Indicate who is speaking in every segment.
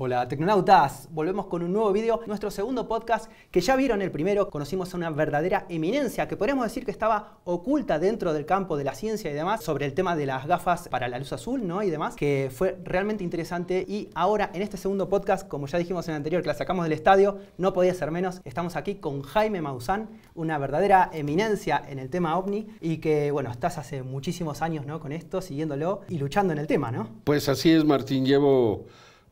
Speaker 1: Hola tecnonautas, volvemos con un nuevo vídeo, nuestro segundo podcast que ya vieron el primero, conocimos a una verdadera eminencia que podríamos decir que estaba oculta dentro del campo de la ciencia y demás sobre el tema de las gafas para la luz azul, ¿no? Y demás, que fue realmente interesante y ahora en este segundo podcast, como ya dijimos en el anterior que la sacamos del estadio, no podía ser menos, estamos aquí con Jaime Maussan, una verdadera eminencia en el tema ovni y que bueno, estás hace muchísimos años, ¿no? Con esto, siguiéndolo y luchando en el tema, ¿no?
Speaker 2: Pues así es, Martín, llevo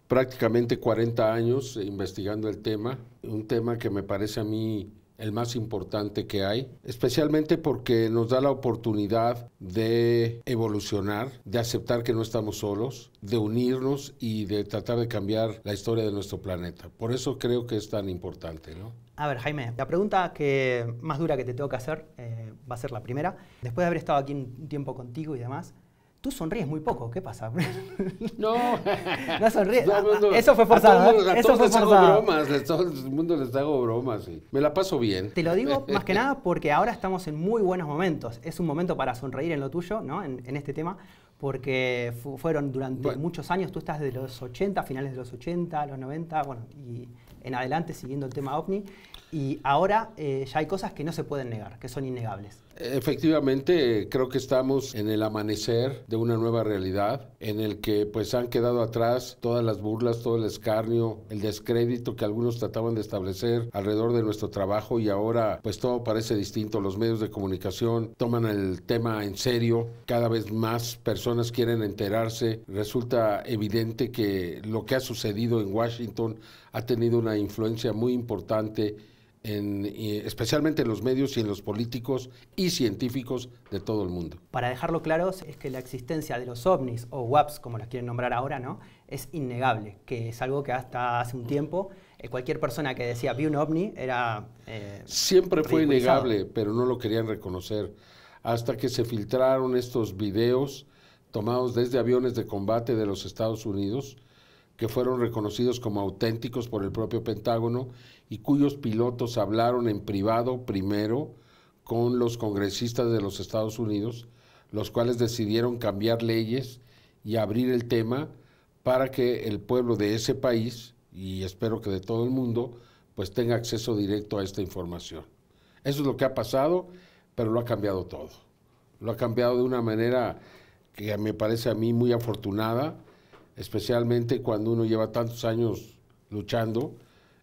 Speaker 2: prácticamente 40 años investigando el tema, un tema que me parece a mí el más importante que hay, especialmente porque nos da la oportunidad de evolucionar, de aceptar que no estamos solos, de unirnos y de tratar de cambiar la historia de nuestro planeta. Por eso creo que es tan importante, ¿no?
Speaker 1: A ver, Jaime, la pregunta que más dura que te tengo que hacer eh, va a ser la primera. Después de haber estado aquí un tiempo contigo y demás, Tú sonríes muy poco, ¿qué pasa? No,
Speaker 2: no sonríes. Eso fue forzado. ¿eh? A todos fue les bromas, mundo les hago bromas. me la paso bien. Te lo
Speaker 1: digo más que nada porque ahora estamos en muy buenos momentos. Es un momento para sonreír en lo tuyo, ¿no? En, este tema, porque fueron durante muchos años, tú estás desde los 80, finales de los 80, los 90, bueno, y en adelante siguiendo el tema OVNI y ahora eh, ya hay cosas que no se pueden negar, que son innegables.
Speaker 2: Efectivamente, creo que estamos en el amanecer de una nueva realidad en el que pues han quedado atrás todas las burlas, todo el escarnio, el descrédito que algunos trataban de establecer alrededor de nuestro trabajo y ahora pues todo parece distinto. Los medios de comunicación toman el tema en serio, cada vez más personas quieren enterarse. Resulta evidente que lo que ha sucedido en Washington ha tenido una influencia muy importante, eh, especialmente en los medios y en los políticos y científicos de todo el mundo.
Speaker 1: Para dejarlo claro, es que la existencia de los ovnis o WAPs, como los quieren nombrar ahora, ¿no? es innegable, que es algo que hasta hace un tiempo eh, cualquier persona que decía vi un ovni era... Eh, Siempre fue innegable,
Speaker 2: pero no lo querían reconocer. Hasta que se filtraron estos videos tomados desde aviones de combate de los Estados Unidos, que fueron reconocidos como auténticos por el propio Pentágono y cuyos pilotos hablaron en privado primero con los congresistas de los Estados Unidos, los cuales decidieron cambiar leyes y abrir el tema para que el pueblo de ese país, y espero que de todo el mundo, pues tenga acceso directo a esta información. Eso es lo que ha pasado, pero lo ha cambiado todo. Lo ha cambiado de una manera que me parece a mí muy afortunada, especialmente cuando uno lleva tantos años luchando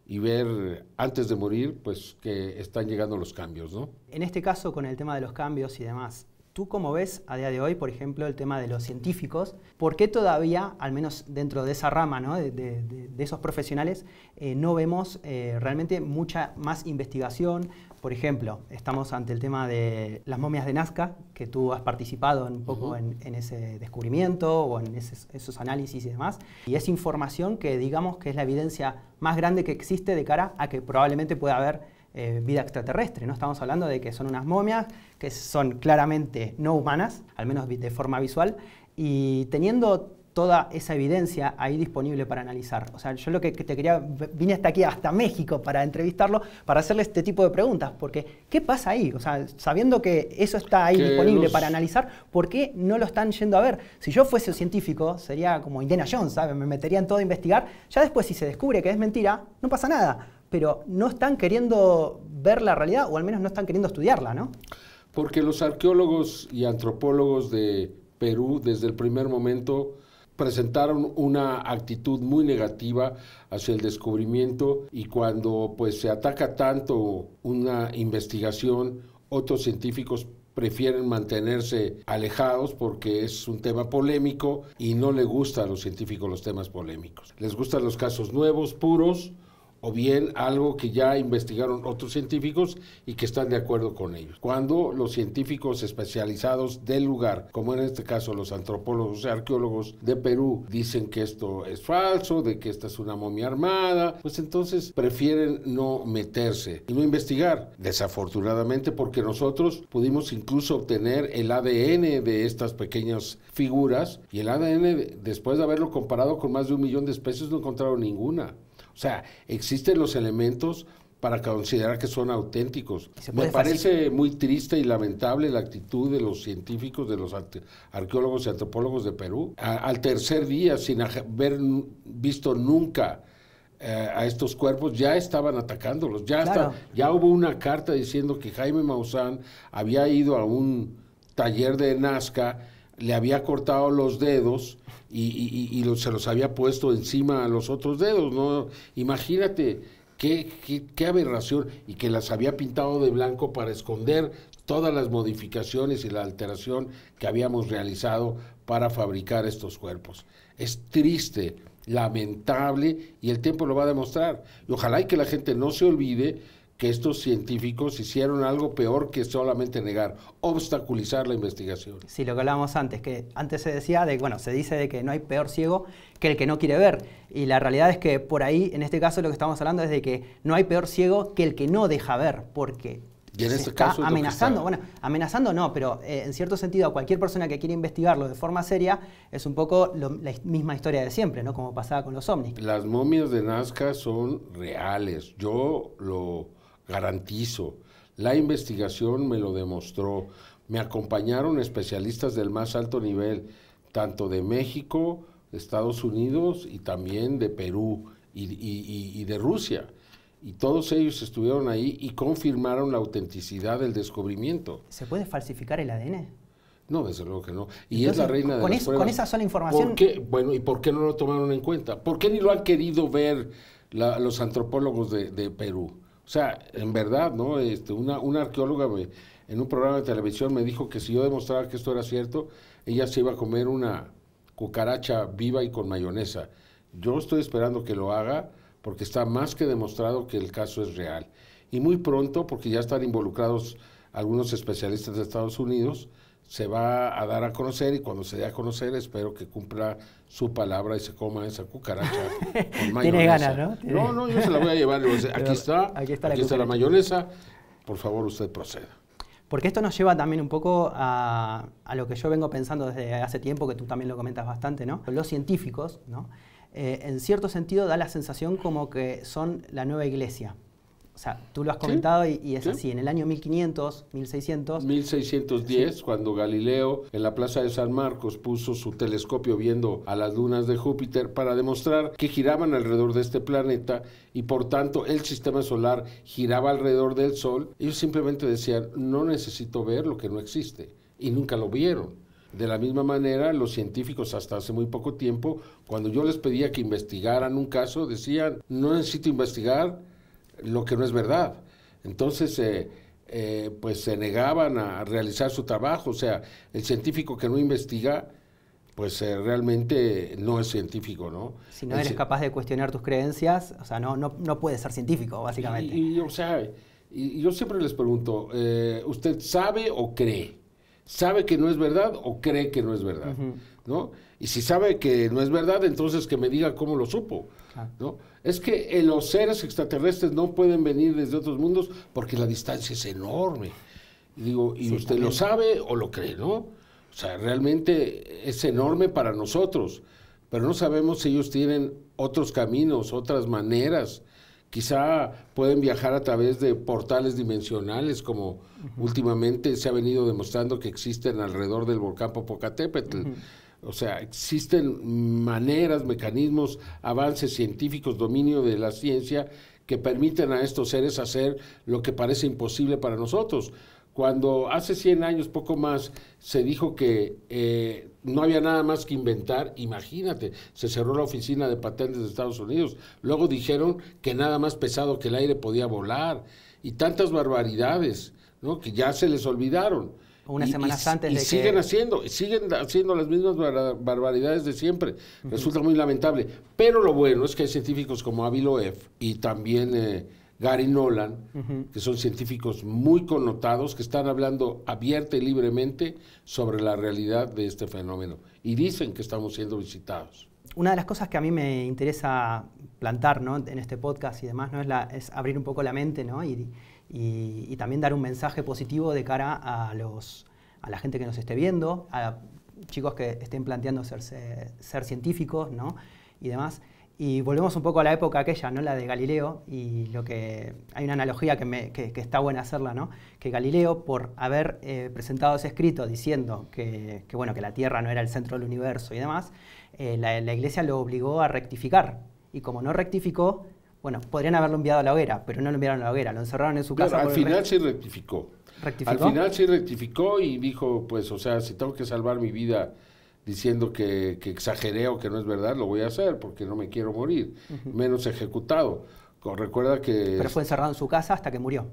Speaker 2: y ver antes de morir, pues que están llegando
Speaker 1: los cambios, ¿no? En este caso, con el tema de los cambios y demás, ¿Tú cómo ves a día de hoy, por ejemplo, el tema de los científicos? ¿Por qué todavía, al menos dentro de esa rama de, esos profesionales, eh, no vemos eh, realmente mucha más investigación? Por ejemplo, estamos ante el tema de las momias de Nazca, que tú has participado un poco en, ese descubrimiento o en esos análisis y demás. Y es información que digamos que es la evidencia más grande que existe de cara a que probablemente pueda haber eh, vida extraterrestre, ¿no? Estamos hablando de que son unas momias que son claramente no humanas, al menos de forma visual, y teniendo toda esa evidencia ahí disponible para analizar. O sea, yo lo que te quería, vine hasta aquí, hasta México, para entrevistarlo, para hacerle este tipo de preguntas, porque ¿qué pasa ahí? O sea, sabiendo que eso está ahí disponible para analizar, ¿por qué no lo están yendo a ver? Si yo fuese científico, sería como Indiana Jones, ¿sabes? Me metería en todo a investigar, ya después si se descubre que es mentira, no pasa nada pero no están queriendo ver la realidad o al menos no están queriendo estudiarla, ¿no?
Speaker 2: Porque los arqueólogos y antropólogos de Perú desde el primer momento presentaron una actitud muy negativa hacia el descubrimiento y cuando pues se ataca tanto una investigación, otros científicos prefieren mantenerse alejados porque es un tema polémico y no le gustan a los científicos los temas polémicos. Les gustan los casos nuevos, puros, o bien algo que ya investigaron otros científicos y que están de acuerdo con ellos. Cuando los científicos especializados del lugar, como en este caso los antropólogos y arqueólogos de Perú, dicen que esto es falso, de que esta es una momia armada, pues entonces prefieren no meterse y no investigar. Desafortunadamente porque nosotros pudimos incluso obtener el ADN de estas pequeñas figuras y el ADN después de haberlo comparado con más de un millón de especies no encontraron ninguna. O sea, existen los elementos para considerar que son auténticos.
Speaker 1: Me parece
Speaker 2: muy triste y lamentable la actitud de los científicos, de los arqueólogos y antropólogos de Perú, al tercer día sin haber visto nunca eh, a estos cuerpos, ya estaban atacándolos. Ya, ya hubo una carta diciendo que Jaime Maussan había ido a un taller de Nazca le había cortado los dedos y, se los había puesto encima a los otros dedos, ¿no? Imagínate qué, aberración y que las había pintado de blanco para esconder todas las modificaciones y la alteración que habíamos realizado para fabricar estos cuerpos. Es triste, lamentable y el tiempo lo va a demostrar. Y ojalá y que la gente no se olvide que estos científicos hicieron algo peor que solamente negar, obstaculizar la investigación.
Speaker 1: Sí, lo que hablábamos antes, que antes se decía de, bueno, se dice de que no hay peor ciego que el que no quiere ver. Y la realidad es que por ahí, en este caso, lo que estamos hablando es de que no hay peor ciego que el que no deja ver, porque
Speaker 2: en este amenazando,
Speaker 1: bueno, amenazando no, pero eh, en cierto sentido a cualquier persona que quiera investigarlo de forma seria es un poco la misma historia de siempre, ¿no? Como pasaba con los ovnis.
Speaker 2: Las momias de Nazca son reales. Yo lo garantizo. La investigación me lo demostró. Me acompañaron especialistas del más alto nivel, tanto de México, Estados Unidos y también de Perú y, de Rusia. Y todos ellos estuvieron ahí y confirmaron la autenticidad del descubrimiento.
Speaker 1: ¿Se puede falsificar el ADN?
Speaker 2: No, desde luego que no. Y es la reina de con esa sola información... Bueno, ¿y por qué no lo tomaron en cuenta? ¿Por qué ni lo han querido ver los antropólogos de Perú? O sea, en verdad, ¿no? Este, una, una arqueóloga en un programa de televisión me dijo que si yo demostraba que esto era cierto, ella se iba a comer una cucaracha viva y con mayonesa. Yo estoy esperando que lo haga porque está más que demostrado que el caso es real. Y muy pronto, porque ya están involucrados algunos especialistas de Estados Unidos, se va a dar a conocer y cuando se dé a conocer espero que cumpla su palabra y se coma esa cucaracha con Tiene ganas, ¿no? No, no, yo se la voy a llevar. aquí está, aquí la, la mayonesa, por favor usted proceda.
Speaker 1: Porque esto nos lleva también un poco a, lo que yo vengo pensando desde hace tiempo, que tú también lo comentas bastante, ¿no? Los científicos, ¿no? Eh, en cierto sentido da la sensación como que son la nueva iglesia, o sea, tú lo has comentado y, es así. En el año 1500, 1600.
Speaker 2: 1610, cuando Galileo en la plaza de San Marcos puso su telescopio viendo a las lunas de Júpiter para demostrar que giraban alrededor de este planeta y por tanto el sistema solar giraba alrededor del Sol. Ellos simplemente decían, no necesito ver lo que no existe. Y nunca lo vieron. De la misma manera, los científicos hasta hace muy poco tiempo, cuando yo les pedía que investigaran un caso, decían, no necesito investigar, lo que no es verdad. Entonces, eh, eh, pues se negaban a realizar su trabajo. O sea, el científico que no investiga, pues eh, realmente no es científico, ¿no? Si no eres
Speaker 1: capaz de cuestionar tus creencias, o sea, no, no, no puedes ser científico, básicamente. o sea, y, yo siempre les
Speaker 2: pregunto, ¿usted sabe o cree? sabe que no es verdad o cree que no es verdad, ¿no? Y si sabe que no es verdad, entonces que me diga cómo lo supo, ¿no? Es que eh, los seres extraterrestres no pueden venir desde otros mundos porque la distancia es enorme. Y digo, y usted lo sabe o lo cree, ¿no? O sea, realmente es enorme para nosotros, pero no sabemos si ellos tienen otros caminos, otras maneras Quizá pueden viajar a través de portales dimensionales, como últimamente se ha venido demostrando que existen alrededor del volcán Popocatépetl. O sea, existen maneras, mecanismos, avances científicos, dominio de la ciencia que permiten a estos seres hacer lo que parece imposible para nosotros. Cuando hace 100 años, poco más, se dijo que eh, no había nada más que inventar, imagínate, se cerró la oficina de patentes de Estados Unidos. Luego dijeron que nada más pesado que el aire podía volar y tantas barbaridades, ¿no? Que ya se les olvidaron. Una semana antes y siguen haciendo, siguen haciendo las mismas barbaridades de siempre. Resulta muy lamentable. Pero lo bueno es que hay científicos como EF y también... Eh, Gary Nolan, que son científicos muy connotados, que están hablando abierta y libremente sobre la realidad de este fenómeno. Y dicen que estamos siendo visitados.
Speaker 1: Una de las cosas que a mí me interesa plantar ¿no? en este podcast y demás ¿no? es, abrir un poco la mente ¿no? y, también dar un mensaje positivo de cara a, los, a la gente que nos esté viendo, a chicos que estén planteando ser, ser científicos ¿no? y demás. Y volvemos un poco a la época aquella, ¿no? la de Galileo, y lo que hay una analogía que, está buena hacerla, ¿no? que Galileo, por haber eh, presentado ese escrito diciendo que, bueno, que la Tierra no era el centro del universo y demás, eh, la, Iglesia lo obligó a rectificar. Y como no rectificó, bueno, podrían haberlo enviado a la hoguera, pero no lo enviaron a la hoguera, lo encerraron en su casa. al final se
Speaker 2: rectificó. rectificó. Al final sí rectificó y dijo, pues, o sea, si tengo que salvar mi vida diciendo que, que, o que no es verdad, lo voy a hacer porque no me quiero morir, menos ejecutado. Recuerda que... Pero fue
Speaker 1: encerrado en su casa hasta que murió.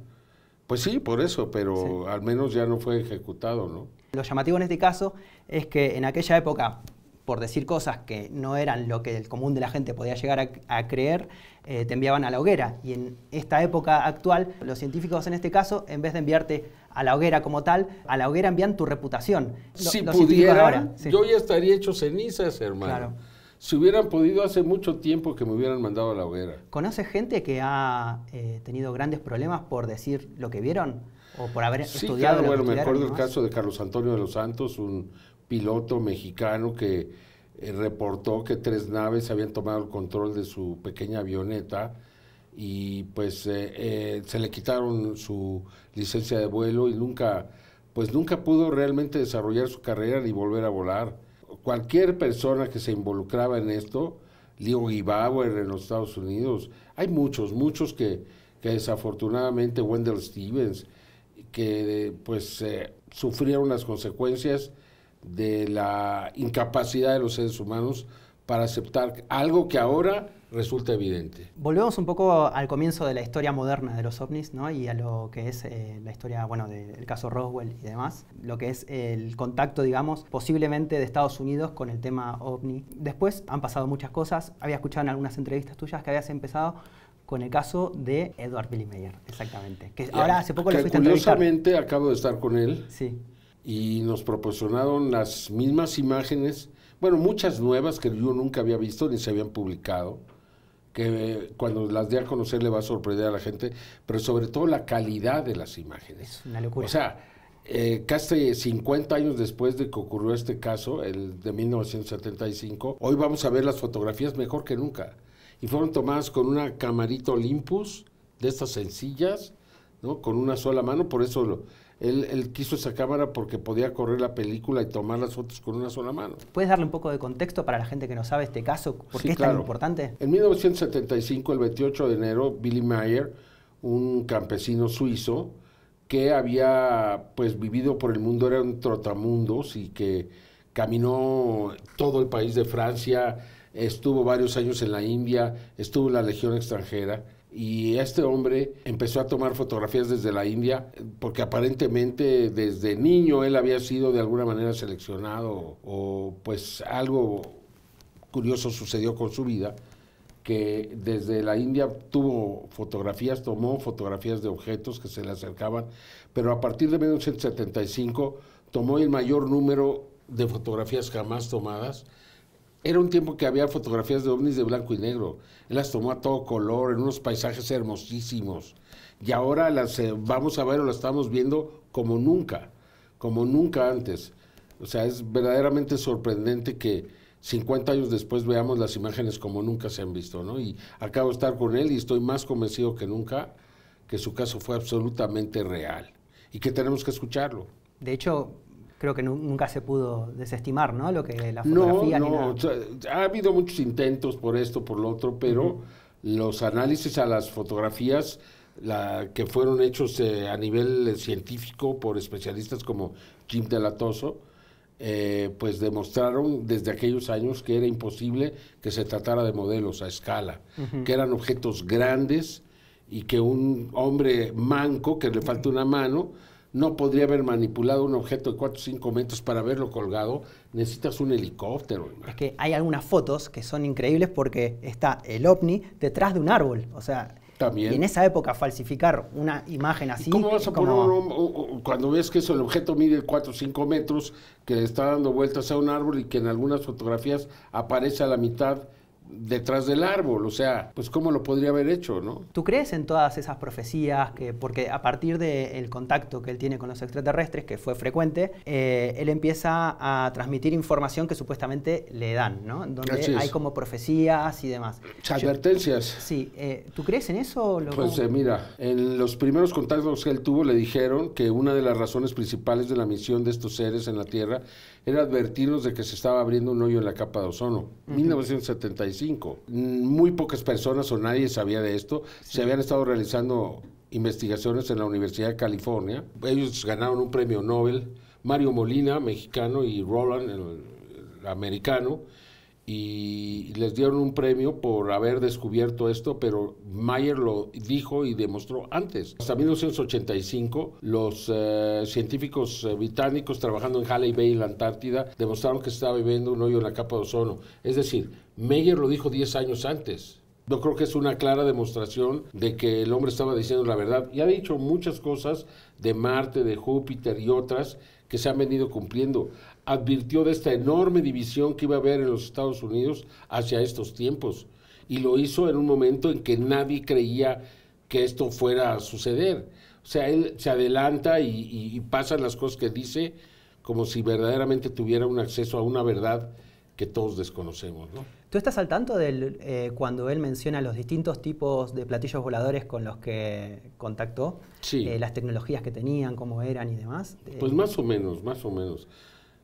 Speaker 2: Pues sí, por eso, pero al menos ya no fue ejecutado, ¿no?
Speaker 1: Lo llamativo en este caso es que en aquella época por decir cosas que no eran lo que el común de la gente podía llegar a, creer, eh, te enviaban a la hoguera. Y en esta época actual, los científicos en este caso, en vez de enviarte a la hoguera como tal, a la hoguera envían tu reputación. si pudieran,
Speaker 2: yo ya estaría hecho cenizas, hermano. Claro. Si hubieran podido hace mucho tiempo que me hubieran mandado a la hoguera.
Speaker 1: conoce gente que ha eh, tenido grandes problemas por decir lo que vieron? o por haber estudiado. bueno, me acuerdo el caso
Speaker 2: de Carlos Antonio de los Santos, un piloto mexicano que eh, reportó que tres naves habían tomado el control de su pequeña avioneta y pues eh, eh, se le quitaron su licencia de vuelo y nunca pues nunca pudo realmente desarrollar su carrera ni volver a volar. Cualquier persona que se involucraba en esto, Leo Gibauer en los Estados Unidos, hay muchos, muchos que, que desafortunadamente Wendell Stevens, que pues sufrieron las consecuencias de la incapacidad de los seres humanos para aceptar algo que ahora resulta
Speaker 1: evidente. Volvemos un poco al comienzo de la historia moderna de los ovnis ¿no? y a lo que es eh, la historia, bueno, del caso Roswell y demás, lo que es el contacto, digamos, posiblemente de Estados Unidos con el tema ovni. Después han pasado muchas cosas, había escuchado en algunas entrevistas tuyas que habías empezado con el caso de Edward Billy exactamente, que ahora hace poco a entrevistar. Curiosamente
Speaker 2: acabo de estar con él. Sí y nos proporcionaron las mismas imágenes, bueno, muchas nuevas que yo nunca había visto ni se habían publicado, que cuando las dé a conocer le va a sorprender a la gente, pero sobre todo la calidad de las imágenes. Una locura. O sea, eh, casi 50 años después de que ocurrió este caso, el de 1975, hoy vamos a ver las fotografías mejor que nunca. Y fueron tomadas con una camarita Olympus, de estas sencillas, ¿no? con una sola mano, por eso él, quiso esa cámara porque podía correr la película y tomar las fotos con una sola
Speaker 1: mano. ¿Puedes darle un poco de contexto para la gente que no sabe este caso? ¿Por qué es tan importante? En 1975,
Speaker 2: el 28 de enero, Billy Mayer, un campesino suizo que había pues vivido por el mundo, era un trotamundos y que caminó todo el país de Francia, estuvo varios años en la India, estuvo en la Legión extranjera y este hombre empezó a tomar fotografías desde la India, porque aparentemente desde niño él había sido de alguna manera seleccionado o pues algo curioso sucedió con su vida, que desde la India tuvo fotografías, tomó fotografías de objetos que se le acercaban, pero a partir de 1975 tomó el mayor número de fotografías jamás tomadas era un tiempo que había fotografías de ovnis de blanco y negro. Él las tomó a todo color, en unos paisajes hermosísimos. Y ahora las eh, vamos a ver o las estamos viendo como nunca, como nunca antes. O sea, es verdaderamente sorprendente que 50 años después veamos las imágenes como nunca se han visto, ¿no? Y acabo de estar con él y estoy más convencido que nunca que su caso fue absolutamente real y que
Speaker 1: tenemos que escucharlo. De hecho, creo que nunca se pudo desestimar, ¿no? Lo que la fotografía. No,
Speaker 2: no. ha habido muchos intentos por esto, por lo otro, pero los análisis a las fotografías que fueron hechos eh, a nivel eh, científico por especialistas como Jim Delatoso, eh, pues demostraron desde aquellos años que era imposible que se tratara de modelos a escala, que eran objetos grandes y que un hombre manco que le falta una mano no podría haber manipulado un objeto de 4 o 5 metros para verlo colgado, necesitas
Speaker 1: un helicóptero. Es que hay algunas fotos que son increíbles porque está el ovni detrás de un árbol, o sea... También. en esa época falsificar una imagen así... ¿Cómo vas a poner
Speaker 2: un, cuando ves que es el objeto mide 4 o 5 metros, que está dando vueltas a un árbol y que en algunas fotografías aparece a la mitad detrás del árbol, o sea, pues cómo lo podría haber hecho, ¿no?
Speaker 1: ¿Tú crees en todas esas profecías? Que, porque a partir del el contacto que él tiene con los extraterrestres, que fue frecuente, eh, él empieza a transmitir información que supuestamente le dan, ¿no? Donde hay como profecías y demás. Advertencias. sí, eh, ¿tú crees en eso? lo Pues eh, mira,
Speaker 2: en los primeros contactos que él tuvo le dijeron que una de las razones principales de la misión de estos seres en la Tierra era advertirnos de que se estaba abriendo un hoyo en la capa de ozono. 1975. Muy pocas personas o nadie sabía de esto. Se habían estado realizando investigaciones en la Universidad de California. Ellos ganaron un premio Nobel. Mario Molina, mexicano, y Roland, el americano, y les dieron un premio por haber descubierto esto, pero Mayer lo dijo y demostró antes. Hasta 1985, los eh, científicos eh, británicos trabajando en Halley Bay, en la Antártida, demostraron que estaba viviendo un hoyo en la capa de ozono. Es decir, Mayer lo dijo 10 años antes. Yo creo que es una clara demostración de que el hombre estaba diciendo la verdad y ha dicho muchas cosas de Marte, de Júpiter y otras que se han venido cumpliendo. Advirtió de esta enorme división que iba a haber en los Estados Unidos hacia estos tiempos y lo hizo en un momento en que nadie creía que esto fuera a suceder. O sea, él se adelanta y, pasan las cosas que dice como si verdaderamente tuviera un acceso a una verdad que todos desconocemos. ¿no?
Speaker 1: ¿Tú estás al tanto de eh, cuando él menciona los distintos tipos de platillos voladores con los que contactó? Sí. Eh, las tecnologías que tenían, cómo eran y demás. Eh, pues más
Speaker 2: o menos, más o menos.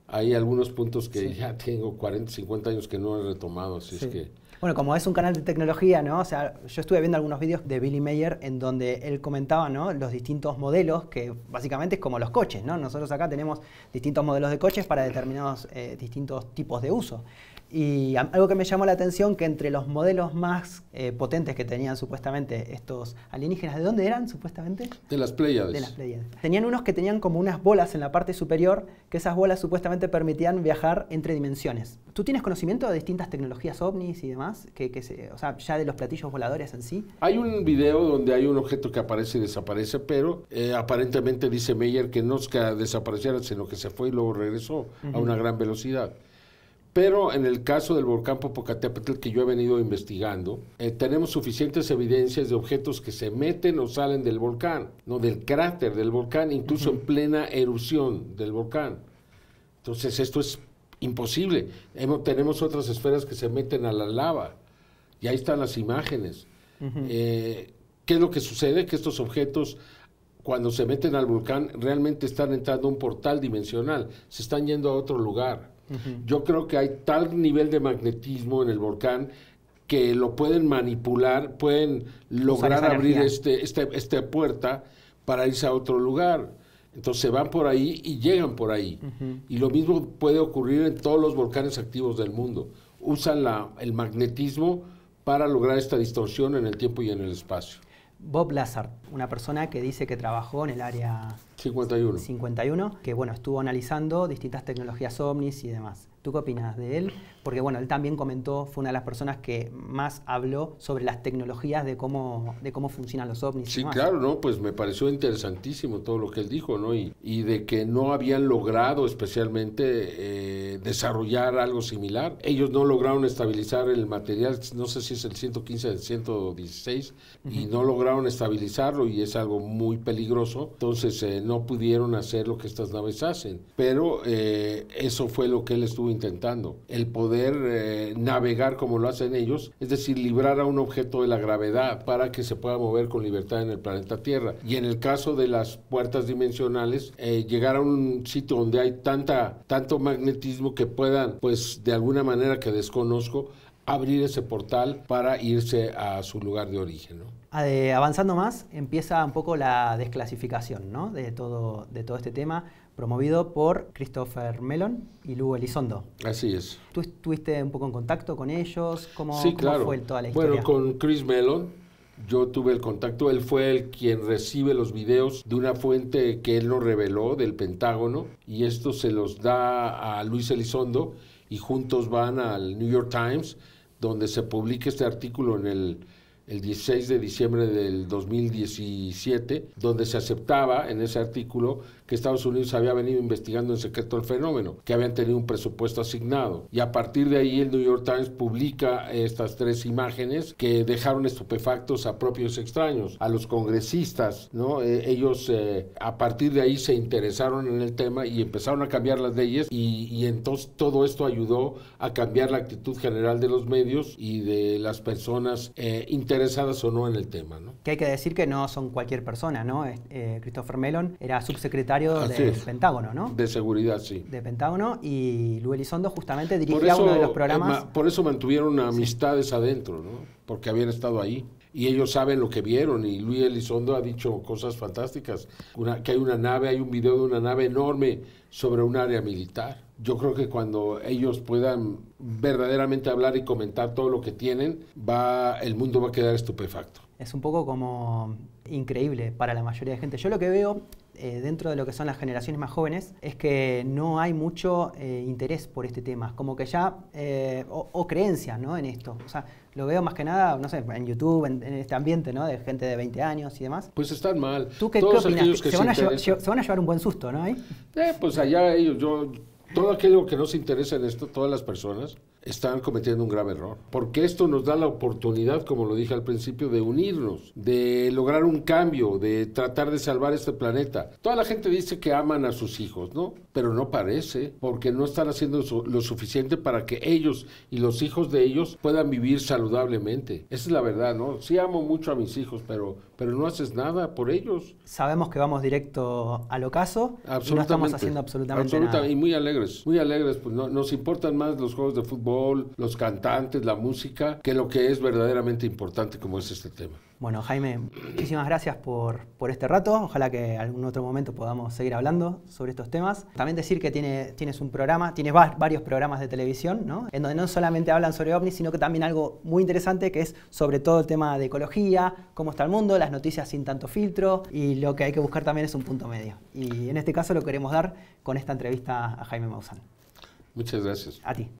Speaker 2: Hay algunos puntos que ya tengo 40, 50 años que no he retomado, así es que
Speaker 1: bueno, como es un canal de tecnología, ¿no? O sea, yo estuve viendo algunos vídeos de Billy Mayer en donde él comentaba, Los distintos modelos, que básicamente es como los coches, ¿no? Nosotros acá tenemos distintos modelos de coches para determinados eh, distintos tipos de uso. Y algo que me llamó la atención, que entre los modelos más eh, potentes que tenían supuestamente estos alienígenas, ¿de dónde eran supuestamente? De las Pleiades. De las Pleiades. Tenían unos que tenían como unas bolas en la parte superior, que esas bolas supuestamente permitían viajar entre dimensiones. ¿Tú tienes conocimiento de distintas tecnologías ovnis y demás? Que, o sea, ya de los platillos voladores en sí.
Speaker 2: Hay un video donde hay un objeto que aparece y desaparece, pero eh, aparentemente dice Meyer que no es que desapareciera, sino que se fue y luego regresó a una gran velocidad. Pero en el caso del volcán Popocatépetl que yo he venido investigando, eh, tenemos suficientes evidencias de objetos que se meten o salen del volcán, no del cráter del volcán, incluso en plena erupción del volcán. Entonces esto es imposible. tenemos otras esferas que se meten a la lava y ahí están las imágenes. Eh, ¿Qué es lo que sucede? Que estos objetos cuando se meten al volcán realmente están entrando a un portal dimensional, se están yendo a otro lugar. Yo creo que hay tal nivel de magnetismo en el volcán que lo pueden manipular, pueden lograr abrir este, este, esta puerta para irse a otro lugar. Entonces se van por ahí y llegan por ahí. Y lo mismo puede ocurrir en todos los volcanes activos del mundo. Usan la, el magnetismo para lograr esta distorsión
Speaker 1: en el tiempo y en el espacio. Bob Lazar, una persona que dice que trabajó en el área 51. 51, que bueno, estuvo analizando distintas tecnologías ovnis y demás. ¿Tú qué opinas de él? Porque bueno, él también comentó, fue una de las personas que más habló sobre las tecnologías de cómo, de cómo funcionan los ovnis. Sí, claro,
Speaker 2: ¿no? Pues me pareció interesantísimo todo lo que él dijo, ¿no? Y, y de que no habían logrado especialmente eh, desarrollar algo similar. Ellos no lograron estabilizar el material, no sé si es el 115, el 116, y no lograron estabilizarlo y es algo muy peligroso. Entonces, eh, no pudieron hacer lo que estas naves hacen. Pero eh, eso fue lo que él estuvo intentando, el poder eh, navegar como lo hacen ellos, es decir, librar a un objeto de la gravedad para que se pueda mover con libertad en el planeta Tierra. Y en el caso de las puertas dimensionales, eh, llegar a un sitio donde hay tanta, tanto magnetismo que puedan, pues de alguna manera que desconozco, abrir ese portal para irse a su lugar de origen
Speaker 1: avanzando más, empieza un poco la desclasificación ¿no? de, todo, de todo este tema, promovido por Christopher Mellon y Lugo Elizondo. Así es. ¿Tú estuviste un poco en contacto con ellos? ¿Cómo, fue toda la historia? Bueno, con
Speaker 2: Chris Mellon yo tuve el contacto, él fue el quien recibe los videos de una fuente que él nos reveló del Pentágono y esto se los da a Luis Elizondo y juntos van al New York Times donde se publica este artículo en el el 16 de diciembre del 2017, donde se aceptaba en ese artículo que Estados Unidos había venido investigando en secreto el fenómeno, que habían tenido un presupuesto asignado. Y a partir de ahí el New York Times publica estas tres imágenes que dejaron estupefactos a propios extraños, a los congresistas, ¿no? E, ellos eh, a partir de ahí se interesaron en el tema y empezaron a cambiar las leyes y, entonces todo esto ayudó a cambiar la actitud general de los medios y de las personas eh, interesadas
Speaker 1: interesadas o no en el tema. ¿no? Que hay que decir que no son cualquier persona, ¿no? Eh, Christopher Mellon era subsecretario del Pentágono, ¿no?
Speaker 2: De seguridad, sí.
Speaker 1: De Pentágono y Luis Elizondo justamente dirigía uno de los programas.
Speaker 2: por eso mantuvieron amistades adentro, ¿no? Porque habían estado ahí y ellos saben lo que vieron y Luis Elizondo ha dicho cosas fantásticas, una, que hay una nave, hay un video de una nave enorme sobre un área militar yo creo que cuando ellos puedan verdaderamente hablar y comentar todo lo que tienen, va, el mundo va a quedar
Speaker 1: estupefacto. Es un poco como increíble para la mayoría de gente. Yo lo que veo eh, dentro de lo que son las generaciones más jóvenes es que no hay mucho eh, interés por este tema, como que ya, eh, o, creencia ¿no? en esto. O sea, lo veo más que nada, no sé, en YouTube, en, este ambiente ¿no? de gente de 20 años y demás. Pues están mal. ¿Tú qué, Todos opinas? Que se, van a llevar, se, van a llevar, un buen susto, ¿no?
Speaker 2: pues allá ellos, yo todo aquello que nos interesa en esto, todas las personas, están cometiendo un grave error, porque esto nos da la oportunidad, como lo dije al principio, de unirnos, de lograr un cambio, de tratar de salvar este planeta. Toda la gente dice que aman a sus hijos, ¿no? Pero no parece, porque no están haciendo lo suficiente para que ellos y los hijos de ellos puedan vivir saludablemente. Esa es la verdad, ¿no? Sí amo mucho a mis hijos, pero, pero no haces nada por ellos.
Speaker 1: Sabemos que vamos directo al ocaso absolutamente, y no estamos haciendo absolutamente,
Speaker 2: Y muy alegres, muy alegres, pues no, nos importan más los juegos de fútbol los cantantes, la música, que lo que es verdaderamente importante como es
Speaker 1: este tema. Bueno, Jaime, muchísimas gracias por, por este rato. Ojalá que algún otro momento podamos seguir hablando sobre estos temas. También decir que tiene, tienes un programa, tienes varios programas de televisión, ¿no? En donde no solamente hablan sobre ovnis, sino que también algo muy interesante que es sobre todo el tema de ecología, cómo está el mundo, las noticias sin tanto filtro y lo que hay que buscar también es un punto medio. Y en este caso lo queremos dar con esta entrevista a Jaime Maussan. Muchas gracias. A ti.